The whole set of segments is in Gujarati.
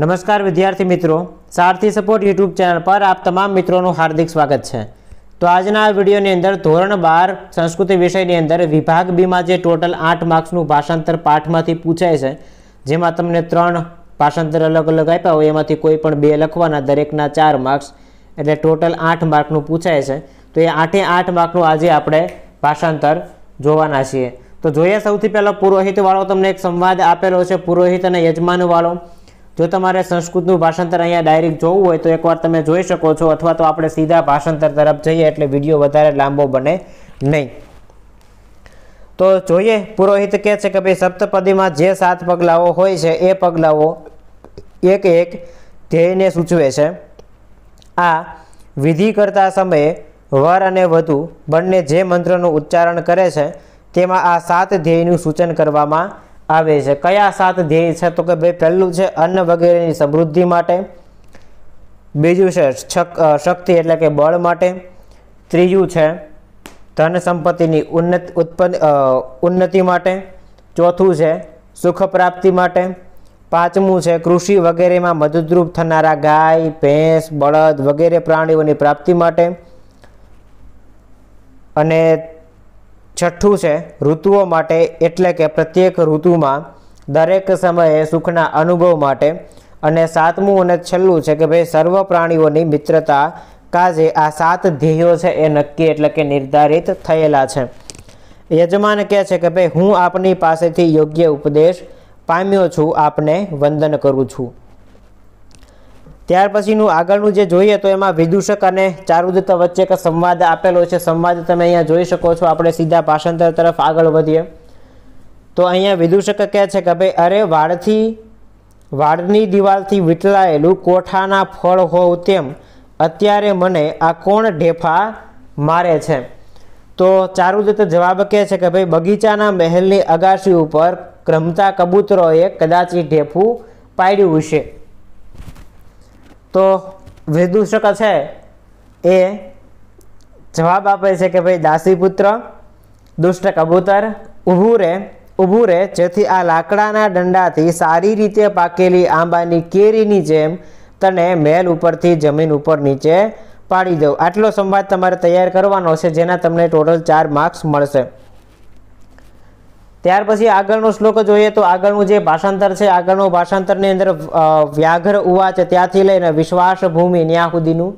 નમસ્કાર વિદ્યાર્થી મિત્રો સારથી સપોર્ટ યુટ્યુબ ચેનલ પર આપ તમામ મિત્રોનું હાર્દિક સ્વાગત છે તો આજના આ વિડીયોની અંદર ધોરણ બાર સંસ્કૃતિ વિષયની અંદર વિભાગ બીમાં જે ટોટલ આઠ માર્ક્સનું ભાષાંતર પાઠમાંથી પૂછાય છે જેમાં તમને ત્રણ ભાષાંતર અલગ અલગ આપ્યા હોય એમાંથી કોઈ પણ બે લખવાના દરેકના ચાર માર્ક્સ એટલે ટોટલ આઠ માર્કનું પૂછાય છે તો એ આઠે આઠ માર્કનું આજે આપણે ભાષાંતર જોવાના છીએ તો જોઈએ સૌથી પહેલાં પુરોહિતવાળો તમને એક સંવાદ આપેલો છે પુરોહિત અને યજમાનવાળો જો તમારે સંસ્કૃતનું ભાષાંતર અહીંયા ડાયરેક્ટ જોવું હોય તો એકવાર તમે જોઈ શકો છો અથવા તો આપણે સીધા ભાષાંતર તરફ જઈએ એટલે વિડીયો વધારે લાંબો બને નહીં તો જોઈએ પુરોહિત કહે છે કે ભાઈ સપ્તપદીમાં જે સાત પગલાઓ હોય છે એ પગલાઓ એક એક ધ્યેયને સૂચવે છે આ વિધિ કરતા સમયે વર અને વધુ બંને જે મંત્રનું ઉચ્ચારણ કરે છે તેમાં આ સાત ધ્યેયનું સૂચન કરવામાં આવે છે કયા સાત ધ્યેય છે તો કે ભાઈ પહેલું છે અન્ન વગેરેની સમૃદ્ધિ માટે બીજું છે શક્તિ એટલે કે બળ માટે ત્રીજું છે ધન સંપત્તિની ઉન્નત ઉત્પન્ન ઉન્નતિ માટે ચોથું છે સુખ પ્રાપ્તિ માટે પાંચમું છે કૃષિ વગેરેમાં મદદરૂપ થનારા ગાય ભેંસ બળદ વગેરે પ્રાણીઓની પ્રાપ્તિ માટે અને છઠ્ઠું છે ઋતુઓ માટે એટલે કે પ્રત્યેક ઋતુમાં દરેક સમયે સુખના અનુભવ માટે અને સાતમું અને છેલ્લું છે કે ભાઈ સર્વ પ્રાણીઓની મિત્રતા કાજે આ સાત ધ્યેયો છે એ નક્કી એટલે કે નિર્ધારિત થયેલા છે યજમાન કહે છે કે ભાઈ હું આપની પાસેથી યોગ્ય ઉપદેશ પામ્યો છું આપને વંદન કરું છું ત્યાર પછીનું આગળનું જે જોઈએ તો એમાં વિદૂષક અને ચારુદત્ત વચ્ચે એક સંવાદ આપેલો છે સંવાદ તમે અહીંયા જોઈ શકો છો આપણે સીધા ભાષાંતર તરફ આગળ વધીએ તો અહીંયા વિદૂષક કહે છે કે ભાઈ અરે વાળથી વાળની દિવાલથી વીંટલાયેલું કોઠાના ફળ હોવ તેમ અત્યારે મને આ કોણ ઢેફા મારે છે તો ચારુદત્ત જવાબ કહે છે કે ભાઈ બગીચાના મહેલની અગાશી ઉપર ક્રમતા કબૂતરોએ કદાચ એ ઢેફું પાડ્યું હશે તો વિદૂષક છે એ જવાબ આપે છે કે ભાઈ દાસીપુત્ર દુષ્ટ કબૂતર ઊભું રહે ઊભું રહે જેથી આ લાકડાના દંડાથી સારી રીતે પાકેલી આંબાની કેરીની જેમ તને મેલ ઉપરથી જમીન ઉપર નીચે પાડી દઉં આટલો સંવાદ તમારે તૈયાર કરવાનો છે જેના તમને ટોટલ ચાર માર્ક્સ મળશે ત્યાર પછી આગળનો શ્લોક જોઈએ તો આગળનું જે ભાષાંતર છે આગળનું ભાષાંતરની અંદર વ્યાઘ્ર છે ત્યાંથી લઈને વિશ્વાસ ભૂમિ ન્યા સુધીનું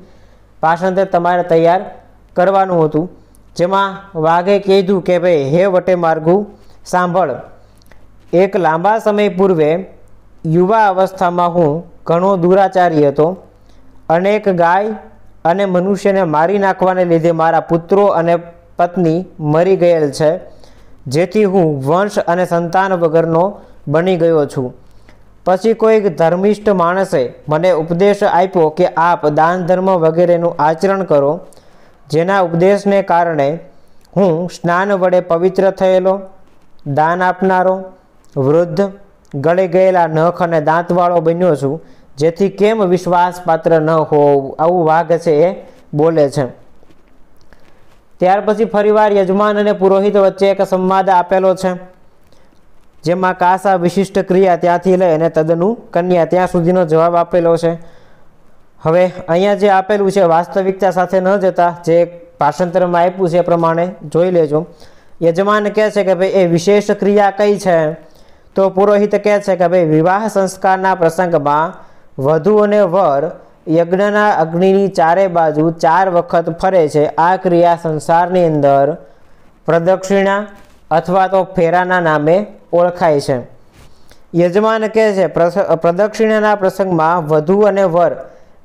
ભાષાંતર તમારે તૈયાર કરવાનું હતું જેમાં વાઘે કીધું કે ભાઈ હે વટે માર્ગું સાંભળ એક લાંબા સમય પૂર્વે યુવા અવસ્થામાં હું ઘણો દુરાચારી હતો અનેક ગાય અને મનુષ્યને મારી નાખવાને લીધે મારા પુત્રો અને પત્ની મરી ગયેલ છે જેથી હું વંશ અને સંતાન વગરનો બની ગયો છું પછી કોઈક ધર્મિષ્ઠ માણસે મને ઉપદેશ આપ્યો કે આપ દાન ધર્મ વગેરેનું આચરણ કરો જેના ઉપદેશને કારણે હું સ્નાન વડે પવિત્ર થયેલો દાન આપનારો વૃદ્ધ ગળી ગયેલા નખ અને દાંતવાળો બન્યો છું જેથી કેમ વિશ્વાસપાત્ર ન હોવું આવું વાઘ છે એ બોલે છે ત્યાર પછી ફરીવાર યજમાન અને પુરોહિત વચ્ચે એક સંવાદ આપેલો છે જેમાં કાસા વિશિષ્ટ ક્રિયા ત્યાંથી લઈ અને તદનું કન્યા ત્યાં સુધીનો જવાબ આપેલો છે હવે અહીંયા જે આપેલું છે વાસ્તવિકતા સાથે ન જતા જે ભાષાંતરમાં આપ્યું છે એ પ્રમાણે જોઈ લેજો યજમાન કહે છે કે ભાઈ એ વિશેષ ક્રિયા કઈ છે તો પુરોહિત કહે છે કે ભાઈ વિવાહ સંસ્કારના પ્રસંગમાં વધુ અને વર યજ્ઞના અગ્નિની ચારે બાજુ ચાર વખત ફરે છે આ ક્રિયા સંસારની અંદર પ્રદક્ષિણા અથવા તો ફેરાના નામે ઓળખાય છે યજમાન કહે છે પ્રદક્ષિણાના પ્રસંગમાં વધુ અને વર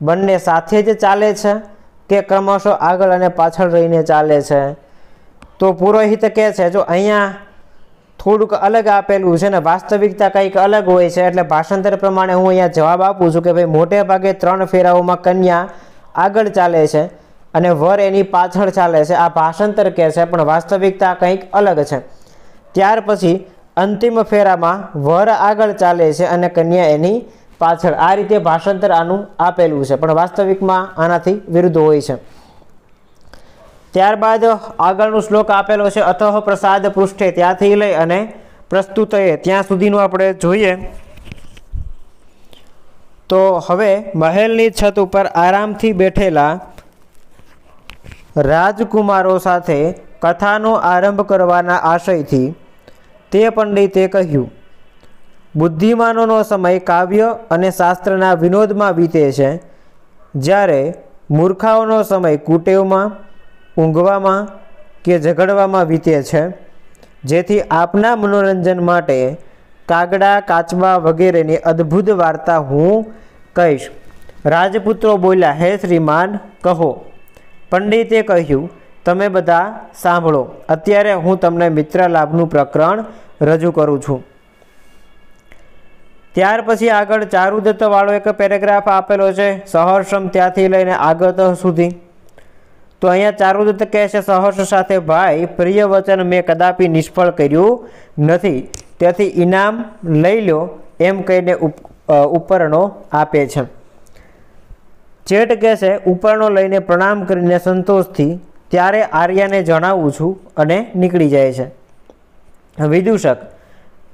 બંને સાથે જ ચાલે છે કે ક્રમશઃ આગળ અને પાછળ રહીને ચાલે છે તો પુરોહિત કહે છે જો અહીંયા થોડુંક અલગ આપેલું છે ને વાસ્તવિકતા કંઈક અલગ હોય છે એટલે ભાષાંતર પ્રમાણે હું અહીંયા જવાબ આપું છું કે ભાઈ મોટે ભાગે ત્રણ ફેરાઓમાં કન્યા આગળ ચાલે છે અને વર એની પાછળ ચાલે છે આ ભાષાંતર કહે છે પણ વાસ્તવિકતા કંઈક અલગ છે ત્યાર પછી અંતિમ ફેરામાં વર આગળ ચાલે છે અને કન્યા એની પાછળ આ રીતે ભાષાંતર આનું આપેલું છે પણ વાસ્તવિકમાં આનાથી વિરુદ્ધ હોય છે ત્યારબાદ આગળનું શ્લોક આપેલો છે અથ પ્રસાદ પૃષ્ઠે ત્યાંથી લઈ અને પ્રસ્તુત એ ત્યાં સુધીનું આપણે જોઈએ તો હવે મહેલની છત ઉપર આરામથી બેઠેલા રાજકુમારો સાથે કથાનો આરંભ કરવાના આશયથી તે પંડિતે કહ્યું બુદ્ધિમાનોનો સમય કાવ્ય અને શાસ્ત્રના વિનોદમાં વીતે છે જ્યારે મૂર્ખાઓનો સમય કુટેવમાં ઊંઘવામાં કે ઝઘડવામાં વીતે છે જેથી આપના મનોરંજન માટે કાગડા કાચબા વગેરેની અદ્ભુત વાર્તા હું કહીશ રાજપુત્રો બોલ્યા હે શ્રીમાન કહો પંડિતે કહ્યું તમે બધા સાંભળો અત્યારે હું તમને મિત્ર લાભનું પ્રકરણ રજૂ કરું છું ત્યાર પછી આગળ ચારુદત્તવાળો એક પેરેગ્રાફ આપેલો છે સહર્ષમ ત્યાંથી લઈને આગત સુધી તો અહીંયા ચારુદત્ત કહે છે સહર્ષ સાથે ભાઈ પ્રિય વચન મેં કદાપી નિષ્ફળ કર્યું નથી તેથી ઇનામ લઈ લો એમ કહીને ઉપરણો આપે છે ચેટ કહે છે ઉપરણો લઈને પ્રણામ કરીને સંતોષથી ત્યારે આર્યાને જણાવું છું અને નીકળી જાય છે વિદૂષક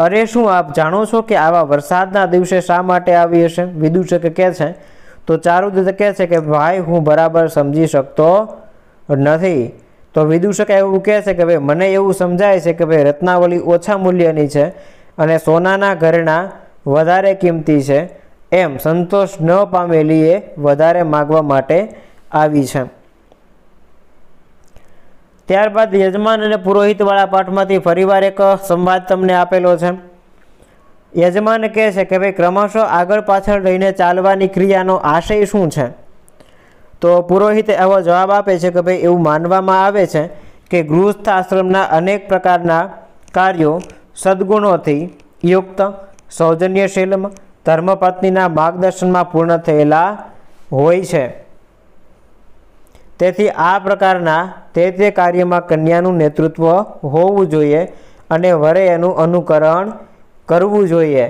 અરે શું આપ જાણો છો કે આવા વરસાદના દિવસે શા માટે આવી હશે વિદૂષક કહે છે તો ચારુદત્ત કહે છે કે ભાઈ હું બરાબર સમજી શકતો નથી તો વિદૂષક એવું કહે છે કે ભાઈ મને એવું સમજાય છે કે ભાઈ રત્નાવલી ઓછા મૂલ્યની છે અને સોનાના ઘરેણા વધારે કિંમતી છે એમ સંતોષ ન પામેલી એ વધારે માગવા માટે આવી છે ત્યારબાદ યજમાન અને પુરોહિતવાળા પાઠમાંથી ફરીવાર એક સંવાદ તમને આપેલો છે યજમાન કહે છે કે ભાઈ ક્રમશઃ આગળ પાછળ રહીને ચાલવાની ક્રિયાનો આશય શું છે તો પુરોહિત એવો જવાબ આપે છે કે ભાઈ એવું માનવામાં આવે છે કે ગૃહસ્થ આશ્રમના અનેક પ્રકારના કાર્યો સદગુણોથી યુક્ત સૌજન્યશીલમ ધર્મપત્નીના માર્ગદર્શનમાં પૂર્ણ થયેલા હોય છે તેથી આ પ્રકારના તે તે કાર્યમાં કન્યાનું નેતૃત્વ હોવું જોઈએ અને વરે એનું અનુકરણ કરવું જોઈએ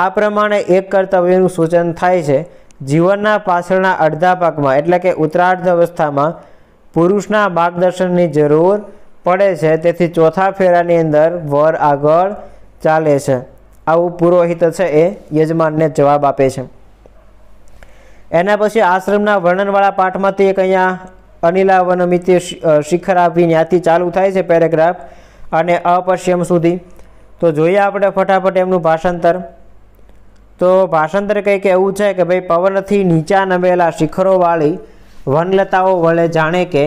આ પ્રમાણે એક કર્તવ્યનું સૂચન થાય છે જીવનના પાછળના અડધા પાકમાં એટલે કે ઉત્તરાર્ધ અવસ્થામાં પુરુષના માર્ગદર્શનની જરૂર પડે છે તેથી ચોથા ફેરાની અંદર વર આગળ ચાલે છે આવું પુરોહિત છે એ યજમાનને જવાબ આપે છે એના પછી આશ્રમના વર્ણનવાળા પાઠમાંથી એક અહીંયા અનિલા અનિલાવનમિતે શિખર આપી ત્યાંથી ચાલુ થાય છે પેરેગ્રાફ અને અપશ્યમ સુધી તો જોઈએ આપણે ફટાફટ એમનું ભાષાંતર તો ભાષાંતર કંઈક એવું છે કે ભાઈ પવનથી નીચા નમેલા શિખરોવાળી વનલતાઓ વડે જાણે કે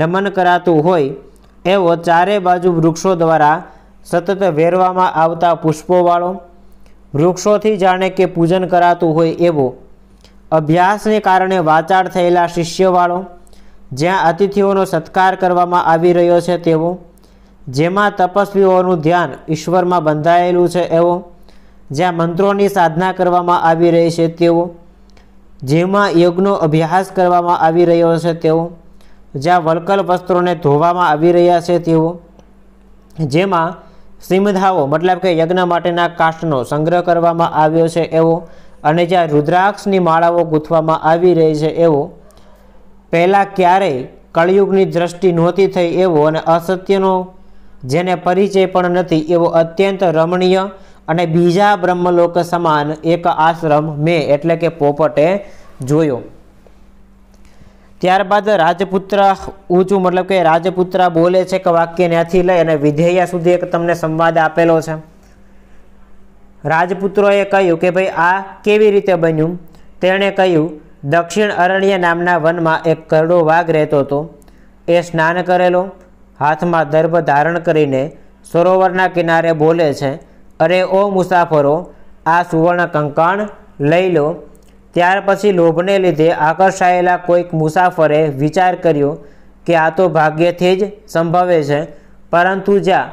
નમન કરાતું હોય એવો ચારે બાજુ વૃક્ષો દ્વારા સતત વેરવામાં આવતા પુષ્પોવાળો વૃક્ષોથી જાણે કે પૂજન કરાતું હોય એવો અભ્યાસને કારણે વાચાળ થયેલા શિષ્યવાળો જ્યાં અતિથિઓનો સત્કાર કરવામાં આવી રહ્યો છે તેવો જેમાં તપસ્વીઓનું ધ્યાન ઈશ્વરમાં બંધાયેલું છે એવો જ્યાં મંત્રોની સાધના કરવામાં આવી રહી છે તેઓ જેમાં યજ્ઞનો અભ્યાસ કરવામાં આવી રહ્યો છે તેઓ જ્યાં વલકલ વસ્ત્રોને ધોવામાં આવી રહ્યા છે તેઓ જેમાં સિમધાઓ મતલબ કે યજ્ઞ માટેના કાષ્ટનો સંગ્રહ કરવામાં આવ્યો છે એવો અને જ્યાં રુદ્રાક્ષની માળાઓ ગૂંથવામાં આવી રહી છે એવો પહેલાં ક્યારેય કળિયુગની દ્રષ્ટિ નહોતી થઈ એવો અને અસત્યનો જેને પરિચય પણ નથી એવો અત્યંત રમણીય અને બીજા બ્રહ્મલોક સમાન એક આશ્રમ મેં એટલે કે પોપટે જોયો ત્યારબાદ રાજપુત્ર ઊંચું મતલબ કે રાજપુત્ર બોલે છે કે વાક્ય ત્યાંથી લઈ અને વિધેયા સુધી એક તમને સંવાદ આપેલો છે રાજપુત્રોએ કહ્યું કે ભાઈ આ કેવી રીતે બન્યું તેણે કહ્યું દક્ષિણ અરણ્ય નામના વનમાં એક કરડો વાઘ રહેતો હતો એ સ્નાન કરેલો હાથમાં દર્ભ ધારણ કરીને સરોવરના કિનારે બોલે છે અરે ઓ મુસાફરો આ સુવર્ણ કંકણ લઈ લો ત્યાર પછી લોભને લીધે આકર્ષાયેલા કોઈક મુસાફરે વિચાર કર્યો કે આ તો ભાગ્યથી જ સંભવે છે પરંતુ જ્યાં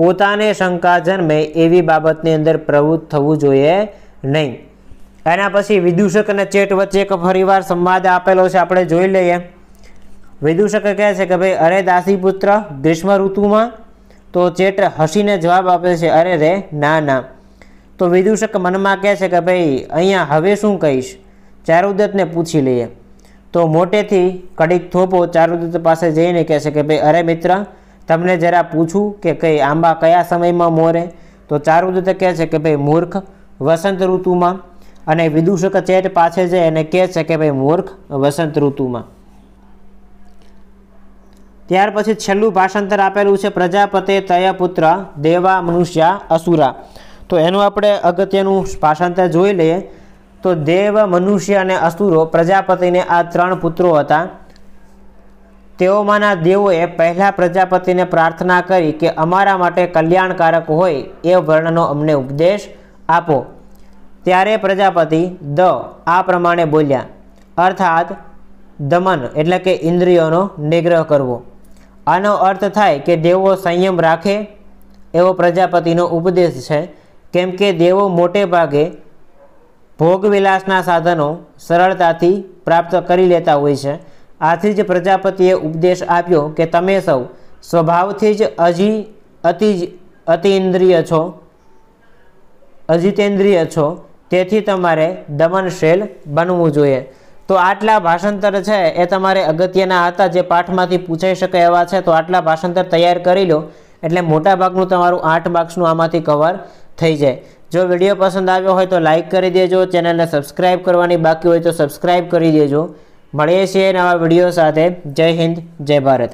પોતાને શંકા જન્મે એવી બાબતની અંદર પ્રવૃત્ત થવું જોઈએ નહીં એના પછી વિદૂષક અને ચેટ વચ્ચે એક ફરીવાર સંવાદ આપેલો છે આપણે જોઈ લઈએ વિદૂષકે કહે છે કે ભાઈ અરે દાસી પુત્ર ગ્રીષ્મ ઋતુમાં તો ચેટ હસીને જવાબ આપે છે અરે રે ના ના તો વિદૂષક મનમાં કહે છે કે ભાઈ અહીંયા હવે શું કહીશ ચારુદત્તને પૂછી લઈએ તો મોટેથી કડીક થોપો ચારુદત્ત પાસે જઈને કહે છે કે ભાઈ અરે મિત્ર તમને જરા પૂછું કે કઈ આંબા કયા સમયમાં મોરે તો ચારુદત્ત કહે છે કે ભાઈ મૂર્ખ વસંત ઋતુમાં અને વિદૂષક ચેટ પાસે જઈ અને કહે છે કે ભાઈ મૂર્ખ વસંત ઋતુમાં ત્યાર પછી છેલ્લું ભાષાંતર આપેલું છે પ્રજાપતે તય પુત્ર દેવા મનુષ્ય અસુરા તો એનું આપણે અગત્યનું ભાષાંતર જોઈ લઈએ તો દેવ મનુષ્ય અને અસુરો પ્રજાપતિને આ ત્રણ પુત્રો હતા તેઓમાંના દેવોએ પહેલાં પ્રજાપતિને પ્રાર્થના કરી કે અમારા માટે કલ્યાણકારક હોય એ વર્ણનો અમને ઉપદેશ આપો ત્યારે પ્રજાપતિ દ આ પ્રમાણે બોલ્યા અર્થાત દમન એટલે કે ઇન્દ્રિયોનો નિગ્રહ કરવો આનો અર્થ થાય કે દેવો સંયમ રાખે એવો પ્રજાપતિનો ઉપદેશ છે કેમ કે દેવો મોટે ભાગે ભોગવિલાસના સાધનો સરળતાથી પ્રાપ્ત કરી લેતા હોય છે આથી જ પ્રજાપતિએ ઉપદેશ આપ્યો કે તમે સૌ સ્વભાવથી જ અજી અતિ અતિઇન્દ્રિય છો અજિતેન્દ્રિય છો તેથી તમારે દમનશીલ બનવું જોઈએ તો આટલા ભાષાંતર છે એ તમારે અગત્યના હતા જે પાઠમાંથી પૂછાઈ શકે એવા છે તો આટલા ભાષાંતર તૈયાર કરી લો એટલે મોટાભાગનું તમારું આઠ માર્ક્સનું આમાંથી કવર થઈ જાય જો વિડીયો પસંદ આવ્યો હોય તો લાઇક કરી દેજો ચેનલને સબસ્ક્રાઈબ કરવાની બાકી હોય તો સબસ્ક્રાઈબ કરી દેજો મળીએ છીએ નવા વિડીયો સાથે જય હિન્દ જય ભારત